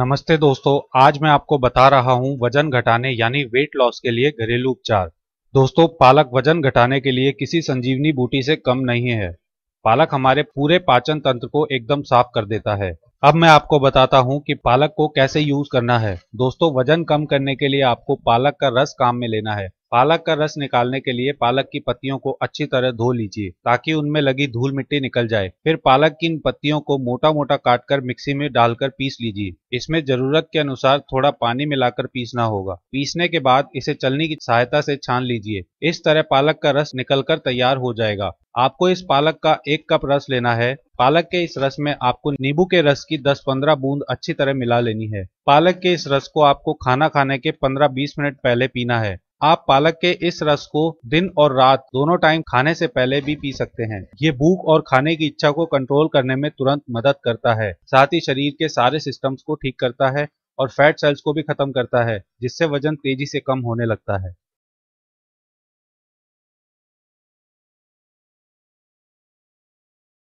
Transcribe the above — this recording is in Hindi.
नमस्ते दोस्तों आज मैं आपको बता रहा हूं वजन घटाने यानी वेट लॉस के लिए घरेलू उपचार दोस्तों पालक वजन घटाने के लिए किसी संजीवनी बूटी से कम नहीं है पालक हमारे पूरे पाचन तंत्र को एकदम साफ कर देता है अब मैं आपको बताता हूं कि पालक को कैसे यूज करना है दोस्तों वजन कम करने के लिए आपको पालक का रस काम में लेना है पालक का रस निकालने के लिए पालक की पत्तियों को अच्छी तरह धो लीजिए ताकि उनमें लगी धूल मिट्टी निकल जाए फिर पालक की इन पत्तियों को मोटा मोटा काटकर मिक्सी में डालकर पीस लीजिए इसमें जरूरत के अनुसार थोड़ा पानी मिलाकर पीसना होगा पीसने के बाद इसे चलनी की सहायता से छान लीजिए इस तरह पालक का रस निकल तैयार हो जाएगा आपको इस पालक का एक कप रस लेना है पालक के इस रस में आपको नींबू के रस की 10-15 बूंद अच्छी तरह मिला लेनी है पालक के इस रस को आपको खाना खाने के 15-20 मिनट पहले पीना है आप पालक के इस रस को दिन और रात दोनों टाइम खाने से पहले भी पी सकते हैं ये भूख और खाने की इच्छा को कंट्रोल करने में तुरंत मदद करता है साथ ही शरीर के सारे सिस्टम्स को ठीक करता है और फैट सेल्स को भी खत्म करता है जिससे वजन तेजी से कम होने लगता है